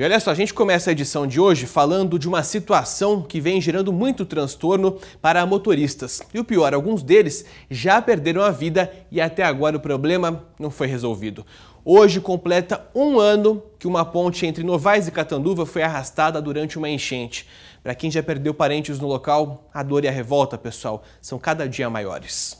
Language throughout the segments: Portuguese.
E olha só, a gente começa a edição de hoje falando de uma situação que vem gerando muito transtorno para motoristas. E o pior, alguns deles já perderam a vida e até agora o problema não foi resolvido. Hoje completa um ano que uma ponte entre Novais e Catanduva foi arrastada durante uma enchente. Para quem já perdeu parentes no local, a dor e a revolta, pessoal, são cada dia maiores.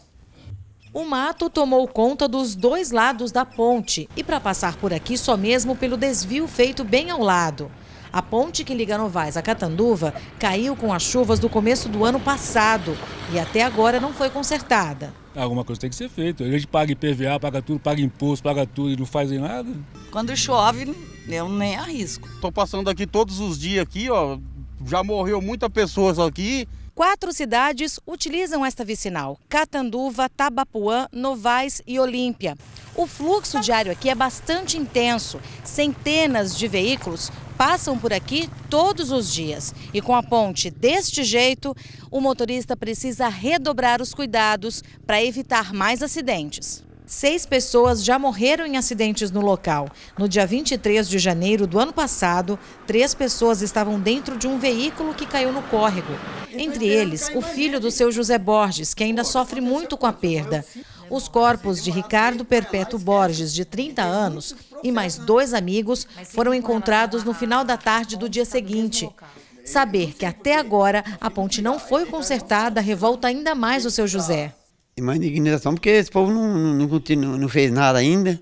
O mato tomou conta dos dois lados da ponte e para passar por aqui só mesmo pelo desvio feito bem ao lado. A ponte que liga Novais a Catanduva caiu com as chuvas do começo do ano passado e até agora não foi consertada. Ah, alguma coisa tem que ser feita. A gente paga IPVA, paga tudo, paga imposto, paga tudo e não fazem nada. Quando chove, eu nem arrisco. Estou passando aqui todos os dias aqui, ó. Já morreu muita pessoas aqui. Quatro cidades utilizam esta vicinal: Catanduva, Tabapuã, Novais e Olímpia. O fluxo diário aqui é bastante intenso. Centenas de veículos passam por aqui todos os dias. E com a ponte deste jeito, o motorista precisa redobrar os cuidados para evitar mais acidentes seis pessoas já morreram em acidentes no local. No dia 23 de janeiro do ano passado, três pessoas estavam dentro de um veículo que caiu no córrego. Entre eles, o filho do seu José Borges, que ainda sofre muito com a perda. Os corpos de Ricardo Perpétuo Borges, de 30 anos, e mais dois amigos foram encontrados no final da tarde do dia seguinte. Saber que até agora a ponte não foi consertada revolta ainda mais o seu José. E mais indignação, porque esse povo não, não, não fez nada ainda.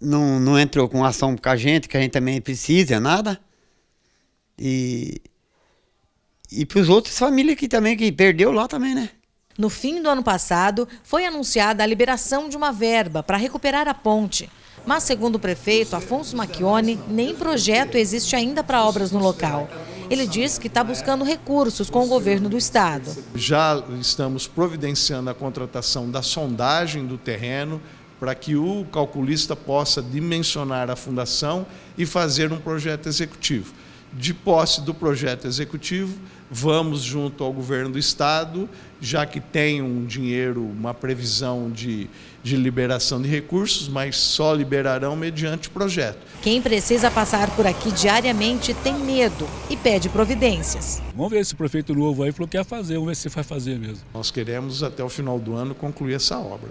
Não, não entrou com ação com a gente, que a gente também precisa, nada. E, e para os outros famílias que também que perdeu lá também, né? No fim do ano passado, foi anunciada a liberação de uma verba para recuperar a ponte. Mas, segundo o prefeito Afonso Macchione, nem projeto existe ainda para obras no local. Ele diz que está buscando recursos com o governo do estado. Já estamos providenciando a contratação da sondagem do terreno para que o calculista possa dimensionar a fundação e fazer um projeto executivo de posse do projeto executivo, vamos junto ao governo do Estado, já que tem um dinheiro, uma previsão de, de liberação de recursos, mas só liberarão mediante projeto. Quem precisa passar por aqui diariamente tem medo e pede providências. Vamos ver se o prefeito novo aí falou que ia fazer, vamos ver se vai fazer mesmo. Nós queremos até o final do ano concluir essa obra.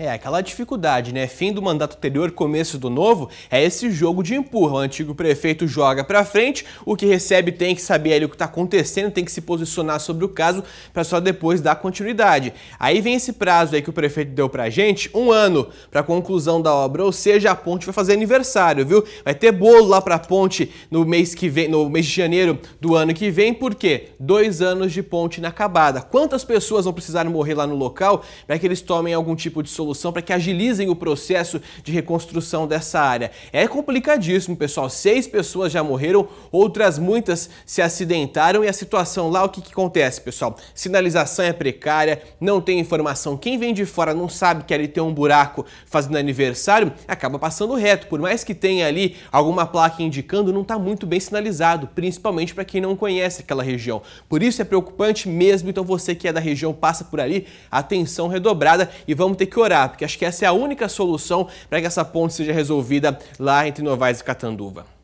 É, aquela dificuldade, né? Fim do mandato anterior, começo do novo, é esse jogo de empurra. O antigo prefeito joga pra frente, o que recebe tem que saber ali o que tá acontecendo, tem que se posicionar sobre o caso para só depois dar continuidade. Aí vem esse prazo aí que o prefeito deu pra gente, um ano pra conclusão da obra, ou seja, a ponte vai fazer aniversário, viu? Vai ter bolo lá pra ponte no mês que vem, no mês de janeiro do ano que vem, por quê? Dois anos de ponte inacabada. Quantas pessoas vão precisar morrer lá no local para que eles tomem algum tipo de solução? solução para que agilizem o processo de reconstrução dessa área. É complicadíssimo, pessoal. Seis pessoas já morreram, outras muitas se acidentaram e a situação lá, o que, que acontece, pessoal? Sinalização é precária, não tem informação. Quem vem de fora não sabe que ali tem um buraco fazendo aniversário, acaba passando reto. Por mais que tenha ali alguma placa indicando, não está muito bem sinalizado, principalmente para quem não conhece aquela região. Por isso é preocupante mesmo, então você que é da região passa por ali, atenção redobrada e vamos ter que orar porque acho que essa é a única solução para que essa ponte seja resolvida lá entre Novaes e Catanduva.